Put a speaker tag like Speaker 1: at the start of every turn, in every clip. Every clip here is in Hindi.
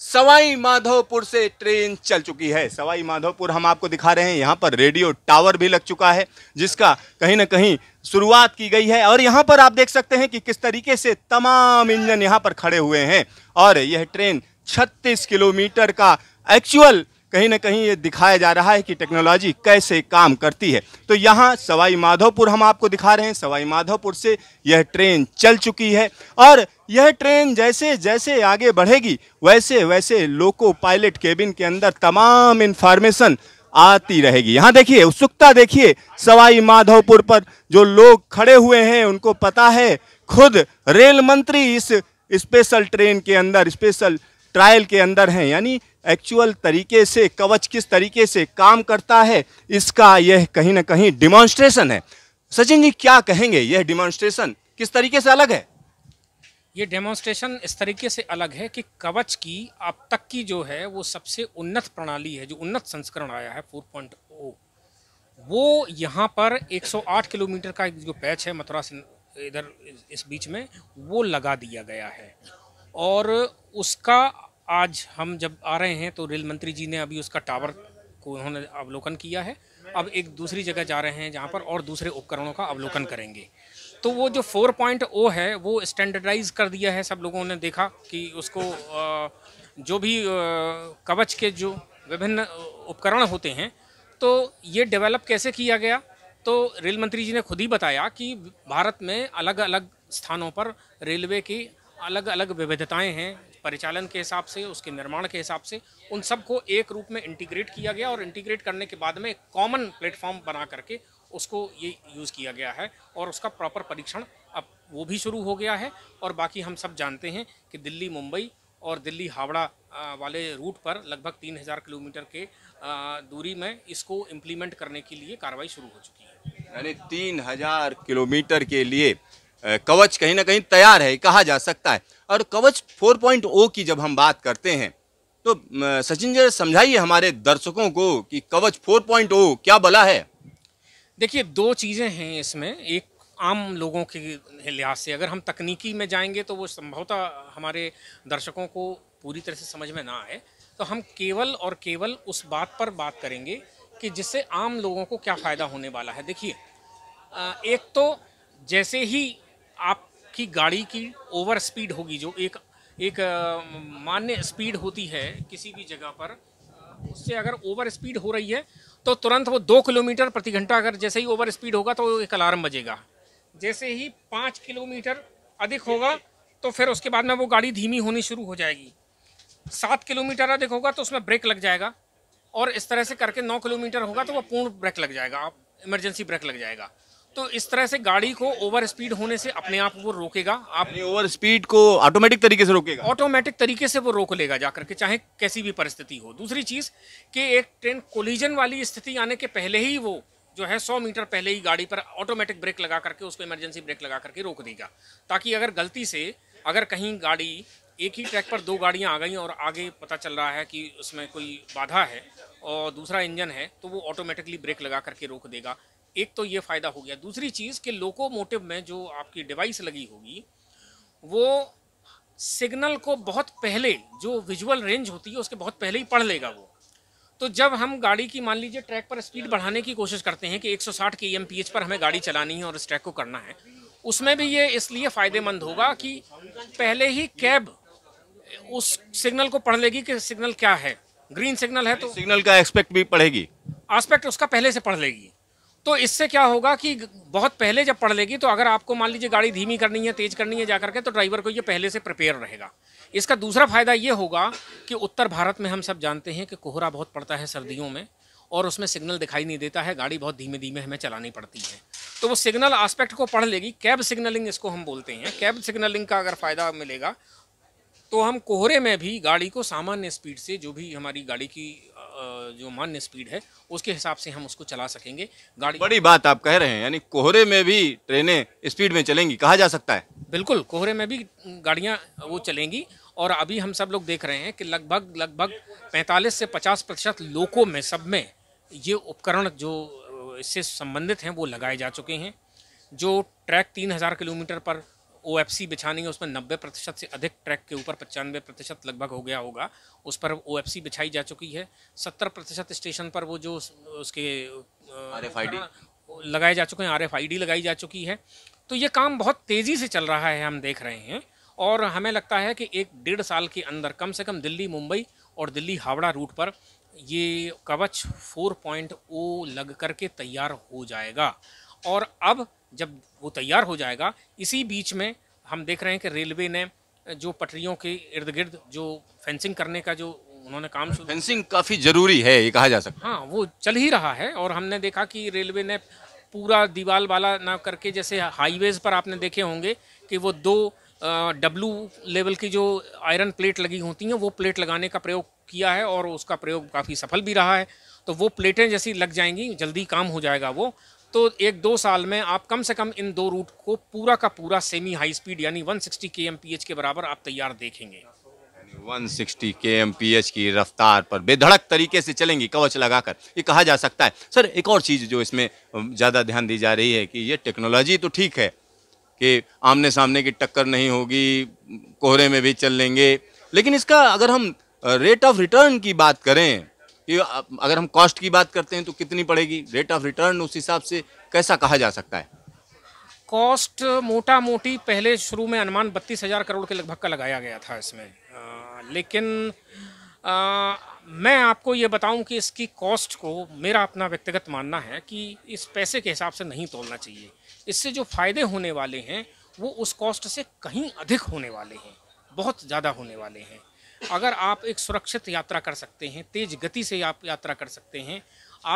Speaker 1: सवाई माधोपुर से ट्रेन चल चुकी है सवाई माधोपुर हम आपको दिखा रहे हैं यहाँ पर रेडियो टावर भी लग चुका है जिसका कहीं ना कहीं शुरुआत की गई है और यहाँ पर आप देख सकते हैं कि किस तरीके से तमाम इंजन यहाँ पर खड़े हुए हैं और यह ट्रेन 36 किलोमीटर का एक्चुअल कहीं ना कहीं ये दिखाया जा रहा है कि टेक्नोलॉजी कैसे काम करती है तो यहाँ सवाई माधोपुर हम आपको दिखा रहे हैं सवाई माधोपुर से यह ट्रेन चल चुकी है और यह ट्रेन जैसे जैसे आगे बढ़ेगी वैसे वैसे लोको पायलट केबिन के अंदर तमाम इन्फॉर्मेशन आती रहेगी यहाँ देखिए उत्सुकता देखिए सवाई माधोपुर पर जो लोग खड़े हुए हैं उनको पता है खुद रेल मंत्री इस स्पेशल ट्रेन के अंदर स्पेशल ट्रायल के अंदर हैं यानी एक्चुअल तरीके से कवच किस तरीके से काम करता है इसका यह कहीं ना कहीं डिमॉन्स्ट्रेशन है सचिन जी क्या कहेंगे यह डिमॉन्स्ट्रेशन किस तरीके से अलग है
Speaker 2: ये डेमोन्स्ट्रेशन इस तरीके से अलग है कि कवच की अब तक की जो है वो सबसे उन्नत प्रणाली है जो उन्नत संस्करण आया है 4.0 वो यहाँ पर 108 किलोमीटर का जो पैच है मथुरा से इधर इस बीच में वो लगा दिया गया है और उसका आज हम जब आ रहे हैं तो रेल मंत्री जी ने अभी उसका टावर को उन्होंने अवलोकन किया है अब एक दूसरी जगह जा रहे हैं जहाँ पर और दूसरे उपकरणों का अवलोकन करेंगे तो वो जो फ़ोर पॉइंट ओ है वो स्टैंडर्डाइज कर दिया है सब लोगों ने देखा कि उसको जो भी कवच के जो विभिन्न उपकरण होते हैं तो ये डेवलप कैसे किया गया तो रेल मंत्री जी ने खुद ही बताया कि भारत में अलग अलग स्थानों पर रेलवे की अलग अलग विविधताएं हैं परिचालन के हिसाब से उसके निर्माण के हिसाब से उन सबको एक रूप में इंटीग्रेट किया गया और इंटीग्रेट करने के बाद में एक कॉमन प्लेटफॉर्म बना करके उसको ये यूज़ किया गया है और उसका प्रॉपर परीक्षण अब वो भी शुरू हो गया है और बाकी हम सब जानते हैं कि दिल्ली मुंबई और दिल्ली हावड़ा वाले रूट पर लगभग तीन हज़ार किलोमीटर के दूरी में इसको इम्प्लीमेंट करने के लिए कार्रवाई शुरू हो चुकी
Speaker 1: है यानी तीन हज़ार किलोमीटर के लिए कवच कहीं ना कहीं तैयार है कहा जा सकता है और कवच 4.0 की जब हम बात करते हैं तो सचिन जी समझाइए हमारे दर्शकों को कि कवच 4.0 क्या बला है
Speaker 2: देखिए दो चीज़ें हैं इसमें एक आम लोगों के लिहाज से अगर हम तकनीकी में जाएंगे तो वो संभवतः हमारे दर्शकों को पूरी तरह से समझ में ना आए तो हम केवल और केवल उस बात पर बात करेंगे कि जिससे आम लोगों को क्या फ़ायदा होने वाला है देखिए एक तो जैसे ही आपकी गाड़ी की ओवर स्पीड होगी जो एक एक मान्य स्पीड होती है किसी भी जगह पर उससे अगर ओवर स्पीड हो रही है तो तुरंत वो दो किलोमीटर प्रति घंटा अगर जैसे ही ओवर स्पीड होगा तो एक अलार्म बजेगा जैसे ही पाँच किलोमीटर अधिक होगा तो फिर उसके बाद में वो गाड़ी धीमी होनी शुरू हो जाएगी सात किलोमीटर अधिक होगा तो उसमें ब्रेक लग जाएगा और इस तरह से करके नौ किलोमीटर होगा तो वो पूर्ण ब्रेक लग जाएगा आप इमरजेंसी ब्रेक लग जाएगा तो इस तरह से गाड़ी को ओवर स्पीड होने से अपने आप वो रोकेगा आप ओवर स्पीड
Speaker 1: को ऑटोमेटिक तरीके से रोकेगा
Speaker 2: ऑटोमेटिक तरीके से वो रोक लेगा जाकर के चाहे कैसी भी परिस्थिति हो दूसरी चीज़ कि एक ट्रेन कोलिजन वाली स्थिति आने के पहले ही वो जो है 100 मीटर पहले ही गाड़ी पर ऑटोमेटिक ब्रेक लगा करके उसको इमरजेंसी ब्रेक लगा करके रोक देगा ताकि अगर गलती से अगर कहीं गाड़ी एक ही ट्रैक पर दो गाड़ियाँ आ गई और आगे पता चल रहा है कि उसमें कोई बाधा है और दूसरा इंजन है तो वो ऑटोमेटिकली ब्रेक लगा करके रोक देगा एक तो ये फ़ायदा हो गया दूसरी चीज़ कि लोकोमोटिव में जो आपकी डिवाइस लगी होगी वो सिग्नल को बहुत पहले जो विजुअल रेंज होती है उसके बहुत पहले ही पढ़ लेगा वो तो जब हम गाड़ी की मान लीजिए ट्रैक पर स्पीड बढ़ाने की कोशिश करते हैं कि 160 के एम पर हमें गाड़ी चलानी है और इस ट्रैक को करना है उसमें भी ये इसलिए फ़ायदेमंद होगा कि पहले ही कैब उस सिग्नल को पढ़ लेगी कि सिग्नल क्या है ग्रीन सिग्नल है तो
Speaker 1: सिग्नल का एस्पेक्ट भी पढ़ेगी
Speaker 2: आस्पेक्ट उसका पहले से पढ़ लेगी तो इससे क्या होगा कि बहुत पहले जब पढ़ लेगी तो अगर आपको मान लीजिए गाड़ी धीमी करनी है तेज़ करनी है जा करके तो ड्राइवर को ये पहले से प्रिपेयर रहेगा इसका दूसरा फ़ायदा ये होगा कि उत्तर भारत में हम सब जानते हैं कि कोहरा बहुत पड़ता है सर्दियों में और उसमें सिग्नल दिखाई नहीं देता है गाड़ी बहुत धीमे धीमे हमें चलानी पड़ती है तो वो सिग्नल आस्पेक्ट को पढ़ लेगी कैब सिग्नलिंग इसको हम बोलते हैं कैब सिग्नलिंग का अगर फ़ायदा मिलेगा तो हम कोहरे में भी गाड़ी को सामान्य स्पीड से जो भी हमारी गाड़ी की जो मान्य स्पीड है उसके हिसाब से हम उसको चला सकेंगे
Speaker 1: गाड़ी बड़ी बात आप कह रहे हैं यानी कोहरे में भी ट्रेनें स्पीड में चलेंगी कहा जा सकता है
Speaker 2: बिल्कुल कोहरे में भी गाड़ियाँ वो चलेंगी और अभी हम सब लोग देख रहे हैं कि लगभग लगभग 45 से 50 प्रतिशत लोगों में सब में ये उपकरण जो इससे संबंधित हैं वो लगाए जा चुके हैं जो ट्रैक हजार किलोमीटर पर ओ एफ़ बिछानी है उसमें नब्बे प्रतिशत से अधिक ट्रैक के ऊपर पचानवे प्रतिशत लगभग हो गया होगा उस पर ओ एफ सी बिछाई जा चुकी है सत्तर प्रतिशत स्टेशन पर वो जो उसके आर एफ आई डी लगाए जा चुके हैं आर एफ आई डी लगाई जा चुकी है तो ये काम बहुत तेज़ी से चल रहा है हम देख रहे हैं और हमें लगता है कि एक डेढ़ साल के अंदर कम से कम दिल्ली मुंबई और दिल्ली हावड़ा रूट पर ये कवच फोर पॉइंट ओ लग करके तैयार हो जाएगा और अब जब वो तैयार हो जाएगा इसी बीच में हम देख रहे हैं कि रेलवे ने जो पटरियों के इर्द गिर्द जो फेंसिंग करने का जो उन्होंने काम शुरू फेंसिंग काफ़ी ज़रूरी
Speaker 1: है ये कहा जा सकता
Speaker 2: हाँ वो चल ही रहा है और हमने देखा कि रेलवे ने पूरा दीवाल वाला ना करके जैसे हाईवेज़ पर आपने देखे होंगे कि वो दो डब्लू लेवल की जो आयरन प्लेट लगी होती हैं वो प्लेट लगाने का प्रयोग किया है और उसका प्रयोग काफ़ी सफल भी रहा है तो वो प्लेटें जैसी लग जाएंगी जल्दी काम हो जाएगा वो तो एक दो साल में आप कम से कम इन दो रूट को पूरा का पूरा सेमी हाई स्पीड यानी 160 सिक्सटी के बराबर आप तैयार देखेंगे
Speaker 1: 160 सिक्सटी के एम पी की रफ्तार पर बेधड़क तरीके से चलेंगी कवच लगाकर ये कहा जा सकता है सर एक और चीज़ जो इसमें ज़्यादा ध्यान दी जा रही है कि ये टेक्नोलॉजी तो ठीक है कि आमने सामने की टक्कर नहीं होगी कोहरे में भी चल लेंगे लेकिन इसका अगर हम रेट ऑफ रिटर्न की बात करें कि अगर हम कॉस्ट की बात करते हैं तो कितनी पड़ेगी रेट ऑफ रिटर्न उस हिसाब से कैसा कहा जा सकता है
Speaker 2: कॉस्ट मोटा मोटी पहले शुरू में अनुमान बत्तीस हज़ार करोड़ के लगभग का लगाया गया था इसमें आ, लेकिन आ, मैं आपको ये बताऊं कि इसकी कॉस्ट को मेरा अपना व्यक्तिगत मानना है कि इस पैसे के हिसाब से नहीं तोलना चाहिए इससे जो फ़ायदे होने वाले हैं वो उस कॉस्ट से कहीं अधिक होने वाले हैं बहुत ज़्यादा होने वाले हैं अगर आप एक सुरक्षित यात्रा कर सकते हैं तेज गति से आप यात्रा कर सकते हैं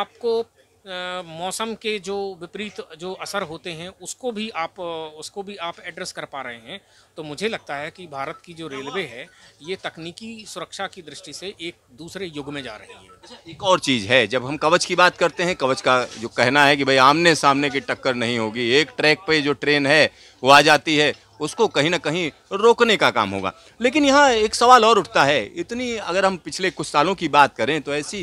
Speaker 2: आपको मौसम के जो विपरीत जो असर होते हैं उसको भी आप उसको भी आप एड्रेस कर पा रहे हैं तो मुझे लगता है कि भारत की जो रेलवे है ये तकनीकी सुरक्षा की दृष्टि से एक दूसरे युग में जा रही है
Speaker 1: अच्छा एक और चीज़ है जब हम कवच की बात करते हैं कवच का जो कहना है कि भाई आमने सामने की टक्कर नहीं होगी एक ट्रैक पर जो ट्रेन है वो आ जाती है उसको कहीं ना कहीं रोकने का काम होगा लेकिन यहाँ एक सवाल और उठता है इतनी अगर हम पिछले कुछ सालों की बात करें तो ऐसी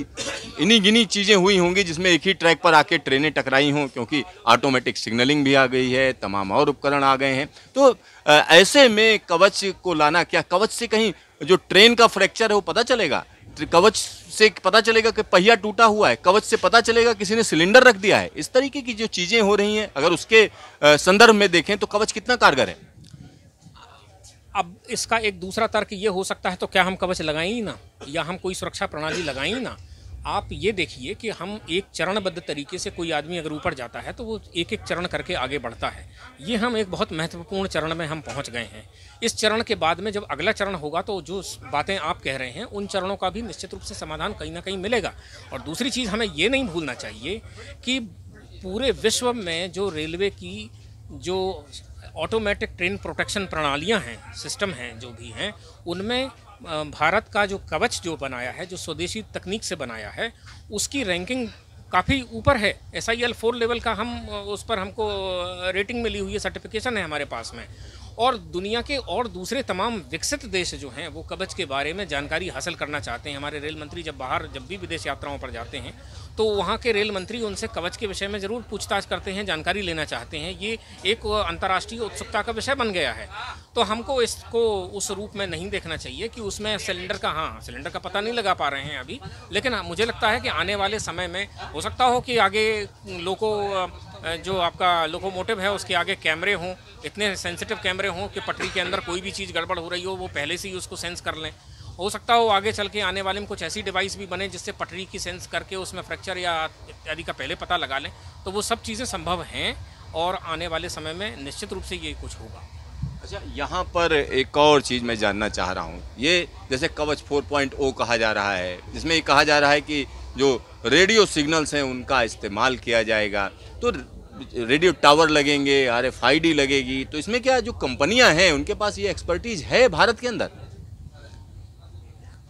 Speaker 1: इन्हीं गिनी चीज़ें हुई होंगी जिसमें एक ही ट्रैक पर आके ट्रेनें टकराई हों क्योंकि ऑटोमेटिक सिग्नलिंग भी आ गई है तमाम और उपकरण आ गए हैं तो ऐसे में कवच को लाना क्या कवच से कहीं जो ट्रेन का फ्रैक्चर है वो पता चलेगा कवच से पता चलेगा कि पहिया टूटा हुआ है कवच से पता चलेगा किसी ने सिलेंडर रख दिया है इस तरीके की जो चीज़ें हो रही हैं अगर उसके संदर्भ में देखें तो कवच कितना कारगर है
Speaker 2: अब इसका एक दूसरा तर्क ये हो सकता है तो क्या हम कवच लगाएं ही ना या हम कोई सुरक्षा प्रणाली लगाएं ना आप ये देखिए कि हम एक चरणबद्ध तरीके से कोई आदमी अगर ऊपर जाता है तो वो एक एक चरण करके आगे बढ़ता है ये हम एक बहुत महत्वपूर्ण चरण में हम पहुंच गए हैं इस चरण के बाद में जब अगला चरण होगा तो जो बातें आप कह रहे हैं उन चरणों का भी निश्चित रूप से समाधान कहीं ना कहीं मिलेगा और दूसरी चीज़ हमें ये नहीं भूलना चाहिए कि पूरे विश्व में जो रेलवे की जो ऑटोमेटिक ट्रेन प्रोटेक्शन प्रणालियां हैं सिस्टम हैं जो भी हैं उनमें भारत का जो कवच जो बनाया है जो स्वदेशी तकनीक से बनाया है उसकी रैंकिंग काफ़ी ऊपर है S I L four level का हम उस पर हमको रेटिंग मिली हुई है सर्टिफिकेशन है हमारे पास में और दुनिया के और दूसरे तमाम विकसित देश जो हैं वो कबच के बारे में जानकारी हासिल करना चाहते हैं हमारे रेल मंत्री जब बाहर जब भी विदेश यात्राओं पर जाते हैं तो वहाँ के रेल मंत्री उनसे कवच के विषय में ज़रूर पूछताछ करते हैं जानकारी लेना चाहते हैं ये एक अंतर्राष्ट्रीय उत्सुकता का विषय बन गया है तो हमको इसको उस रूप में नहीं देखना चाहिए कि उसमें सिलेंडर का हाँ सिलेंडर का पता नहीं लगा पा रहे हैं अभी लेकिन हाँ, मुझे लगता है कि आने वाले समय में हो सकता हो कि आगे लोगों जो आपका लोकोमोटिव है उसके आगे कैमरे हों इतने सेंसिटिव कैमरे हों कि पटरी के अंदर कोई भी चीज़ गड़बड़ हो रही हो वो पहले से ही उसको सेंस कर लें हो सकता हो आगे चल के आने वाले में कुछ ऐसी डिवाइस भी बने जिससे पटरी की सेंस करके उसमें फ्रैक्चर या इत्यादि का पहले पता लगा लें तो वो सब चीज़ें संभव हैं और आने वाले समय में निश्चित रूप से ये कुछ होगा
Speaker 1: अच्छा यहाँ पर एक और चीज़ मैं जानना चाह रहा हूँ ये जैसे कवच 4.0 कहा जा रहा है जिसमें ये कहा जा रहा है कि जो रेडियो सिग्नल्स हैं उनका इस्तेमाल किया जाएगा तो रेडियो टावर लगेंगे आर एफ आई डी लगेगी तो इसमें क्या जो कंपनियां हैं उनके पास ये एक्सपर्टीज है भारत के अंदर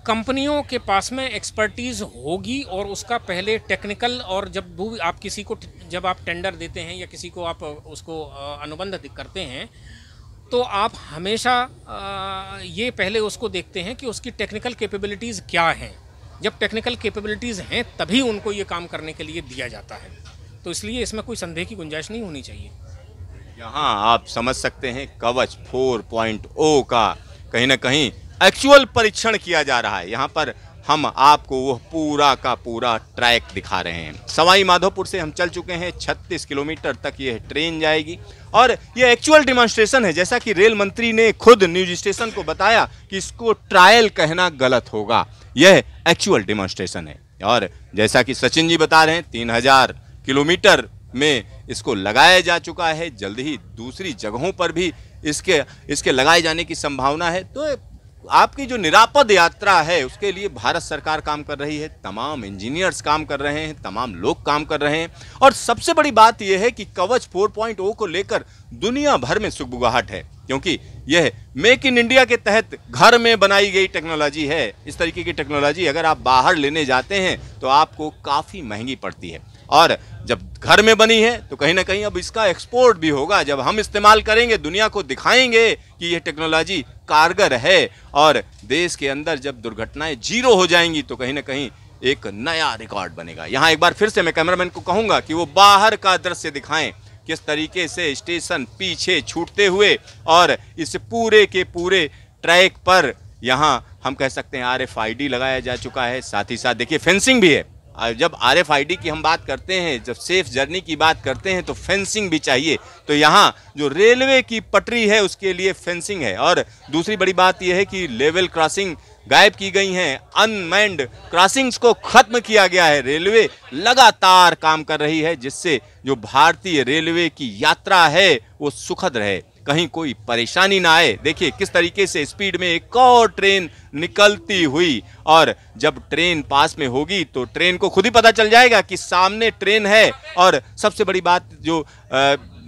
Speaker 2: कंपनियों के पास में एक्सपर्टीज़ होगी और उसका पहले टेक्निकल और जब भी आप किसी को जब आप टेंडर देते हैं या किसी को आप उसको अनुबंध करते हैं तो आप हमेशा ये पहले उसको देखते हैं कि उसकी टेक्निकल कैपेबिलिटीज़ क्या हैं जब टेक्निकल कैपेबिलिटीज़ हैं तभी उनको ये काम करने के लिए दिया जाता है तो इसलिए इसमें कोई संदेह की गुंजाइश नहीं होनी चाहिए
Speaker 1: यहाँ आप समझ सकते हैं कवच 4.0 का कहीं ना कहीं एक्चुअल परीक्षण किया जा रहा है यहाँ पर हम आपको वह पूरा का पूरा ट्रैक दिखा रहे हैं सवाई माधोपुर से हम चल चुके हैं 36 किलोमीटर तक यह ट्रेन जाएगी और यह एक्चुअल डिमॉन्स्ट्रेशन है जैसा कि रेल मंत्री ने खुद न्यूज स्टेशन को बताया कि इसको ट्रायल कहना गलत होगा यह एक्चुअल डेमोन्स्ट्रेशन है और जैसा कि सचिन जी बता रहे हैं तीन हजार किलोमीटर में इसको लगाया जा चुका है जल्द ही दूसरी जगहों पर भी इसके इसके लगाए जाने की संभावना है तो आपकी जो निरापद यात्रा है उसके लिए भारत सरकार काम कर रही है तमाम इंजीनियर्स काम कर रहे हैं तमाम लोग काम कर रहे हैं और सबसे बड़ी बात यह है कि कवच 4.0 को लेकर दुनिया भर में सुखबुगाहट है क्योंकि यह मेक इन इंडिया के तहत घर में बनाई गई टेक्नोलॉजी है इस तरीके की टेक्नोलॉजी अगर आप बाहर लेने जाते हैं तो आपको काफ़ी महंगी पड़ती है और जब घर में बनी है तो कहीं ना कहीं अब इसका एक्सपोर्ट भी होगा जब हम इस्तेमाल करेंगे दुनिया को दिखाएंगे कि ये टेक्नोलॉजी कारगर है और देश के अंदर जब दुर्घटनाएं जीरो हो जाएंगी तो कहीं ना कहीं एक नया रिकॉर्ड बनेगा यहाँ एक बार फिर से मैं कैमरामैन को कहूँगा कि वो बाहर का दृश्य दिखाएं किस तरीके से स्टेशन पीछे छूटते हुए और इस पूरे के पूरे ट्रैक पर यहाँ हम कह सकते हैं आर लगाया जा चुका है साथ ही साथ देखिए फेंसिंग भी है जब आर एफ आई डी की हम बात करते हैं जब सेफ जर्नी की बात करते हैं तो फेंसिंग भी चाहिए तो यहाँ जो रेलवे की पटरी है उसके लिए फेंसिंग है और दूसरी बड़ी बात यह है कि लेवल क्रॉसिंग गायब की गई हैं अनमैंड क्रॉसिंग्स को खत्म किया गया है रेलवे लगातार काम कर रही है जिससे जो भारतीय रेलवे की यात्रा है वो सुखद रहे कहीं कोई परेशानी ना आए देखिए किस तरीके से स्पीड में एक और ट्रेन निकलती हुई और जब ट्रेन पास में होगी तो ट्रेन को खुद ही पता चल जाएगा कि सामने ट्रेन है और सबसे बड़ी बात जो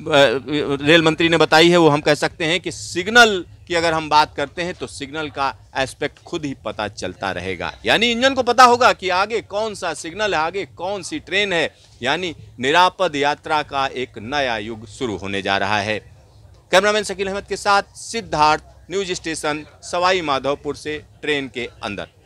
Speaker 1: रेल मंत्री ने बताई है वो हम कह सकते हैं कि सिग्नल की अगर हम बात करते हैं तो सिग्नल का एस्पेक्ट खुद ही पता चलता रहेगा यानी इंजन को पता होगा कि आगे कौन सा सिग्नल है आगे कौन सी ट्रेन है यानी निरापद यात्रा का एक नया युग शुरू होने जा रहा है कैमरामैन शकील अहमद के साथ सिद्धार्थ न्यूज स्टेशन सवाई माधवपुर से ट्रेन के अंदर